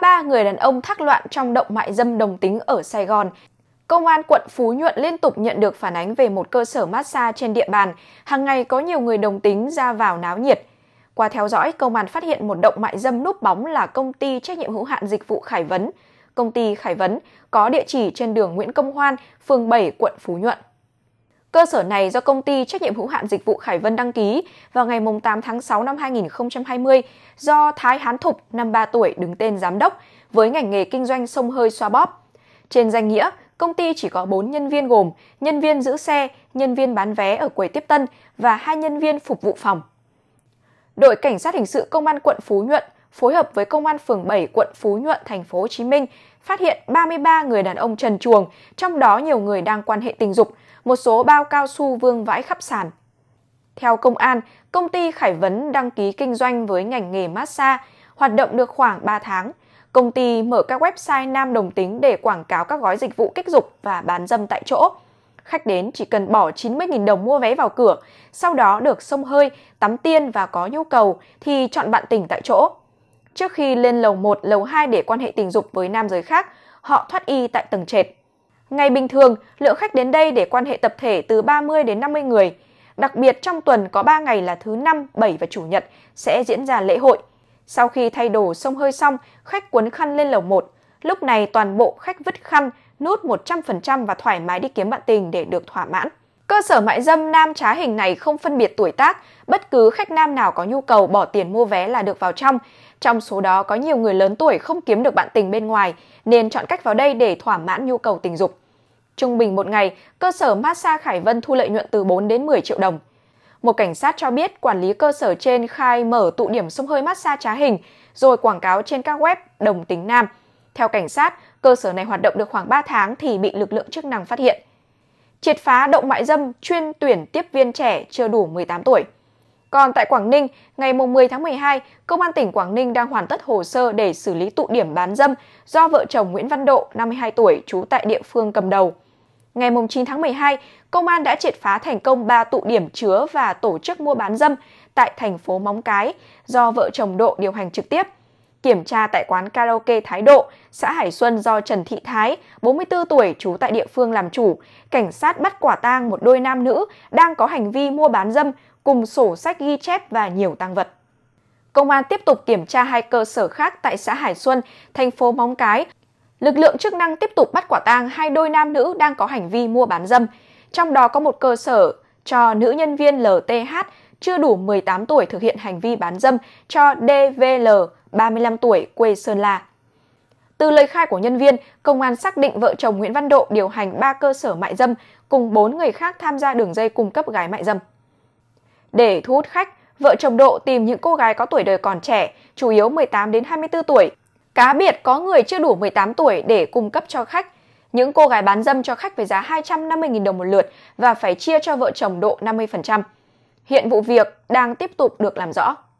33 người đàn ông thắc loạn trong động mại dâm đồng tính ở Sài Gòn. Công an quận Phú Nhuận liên tục nhận được phản ánh về một cơ sở massage trên địa bàn. Hàng ngày có nhiều người đồng tính ra vào náo nhiệt. Qua theo dõi, công an phát hiện một động mại dâm núp bóng là công ty trách nhiệm hữu hạn dịch vụ Khải Vấn. Công ty Khải Vấn có địa chỉ trên đường Nguyễn Công Hoan, phường 7, quận Phú Nhuận. Cơ sở này do công ty trách nhiệm hữu hạn dịch vụ Khải Vân đăng ký vào ngày 8 tháng 6 năm 2020 do Thái Hán Thục, 53 tuổi, đứng tên giám đốc với ngành nghề kinh doanh sông hơi xoa bóp. Trên danh nghĩa, công ty chỉ có 4 nhân viên gồm nhân viên giữ xe, nhân viên bán vé ở quầy tiếp tân và hai nhân viên phục vụ phòng. Đội Cảnh sát Hình sự Công an quận Phú Nhuận phối hợp với công an phường 7 quận Phú Nhuận thành phố Hồ Chí Minh phát hiện 33 người đàn ông trần chuồng, trong đó nhiều người đang quan hệ tình dục, một số bao cao su vương vãi khắp sàn. Theo công an, công ty Khải Vấn đăng ký kinh doanh với ngành nghề massage, hoạt động được khoảng 3 tháng. Công ty mở các website nam đồng tính để quảng cáo các gói dịch vụ kích dục và bán dâm tại chỗ. Khách đến chỉ cần bỏ 90.000 đồng mua vé vào cửa, sau đó được sông hơi, tắm tiên và có nhu cầu thì chọn bạn tình tại chỗ. Trước khi lên lầu 1, lầu 2 để quan hệ tình dục với nam giới khác, họ thoát y tại tầng trệt. Ngày bình thường, lượng khách đến đây để quan hệ tập thể từ 30 đến 50 người. Đặc biệt trong tuần có 3 ngày là thứ năm, 7 và chủ nhật sẽ diễn ra lễ hội. Sau khi thay đồ sông hơi xong, khách cuốn khăn lên lầu 1. Lúc này toàn bộ khách vứt khăn, nút 100% và thoải mái đi kiếm bạn tình để được thỏa mãn. Cơ sở mại dâm nam trá hình này không phân biệt tuổi tác, bất cứ khách nam nào có nhu cầu bỏ tiền mua vé là được vào trong. Trong số đó có nhiều người lớn tuổi không kiếm được bạn tình bên ngoài nên chọn cách vào đây để thỏa mãn nhu cầu tình dục. Trung bình một ngày, cơ sở massage Khải Vân thu lợi nhuận từ 4 đến 10 triệu đồng. Một cảnh sát cho biết quản lý cơ sở trên khai mở tụ điểm sông hơi massage trá hình, rồi quảng cáo trên các web đồng tính nam. Theo cảnh sát, cơ sở này hoạt động được khoảng 3 tháng thì bị lực lượng chức năng phát hiện triệt phá động mại dâm chuyên tuyển tiếp viên trẻ chưa đủ 18 tuổi. Còn tại Quảng Ninh, ngày 10 tháng 12, Công an tỉnh Quảng Ninh đang hoàn tất hồ sơ để xử lý tụ điểm bán dâm do vợ chồng Nguyễn Văn Độ, 52 tuổi, trú tại địa phương cầm đầu. Ngày 9 tháng 12, Công an đã triệt phá thành công 3 tụ điểm chứa và tổ chức mua bán dâm tại thành phố Móng Cái do vợ chồng Độ điều hành trực tiếp – kiểm tra tại quán karaoke Thái Độ, xã Hải Xuân do Trần Thị Thái, 44 tuổi, trú tại địa phương làm chủ. Cảnh sát bắt quả tang một đôi nam nữ đang có hành vi mua bán dâm cùng sổ sách ghi chép và nhiều tăng vật. Công an tiếp tục kiểm tra hai cơ sở khác tại xã Hải Xuân, thành phố Móng Cái. Lực lượng chức năng tiếp tục bắt quả tang hai đôi nam nữ đang có hành vi mua bán dâm. Trong đó có một cơ sở cho nữ nhân viên LTH chưa đủ 18 tuổi thực hiện hành vi bán dâm cho DVL, 35 tuổi, quê Sơn La. Từ lời khai của nhân viên, công an xác định vợ chồng Nguyễn Văn Độ điều hành 3 cơ sở mại dâm cùng 4 người khác tham gia đường dây cung cấp gái mại dâm. Để thu hút khách, vợ chồng Độ tìm những cô gái có tuổi đời còn trẻ, chủ yếu 18 đến 24 tuổi. Cá biệt có người chưa đủ 18 tuổi để cung cấp cho khách. Những cô gái bán dâm cho khách với giá 250.000 đồng một lượt và phải chia cho vợ chồng Độ 50%. Hiện vụ việc đang tiếp tục được làm rõ.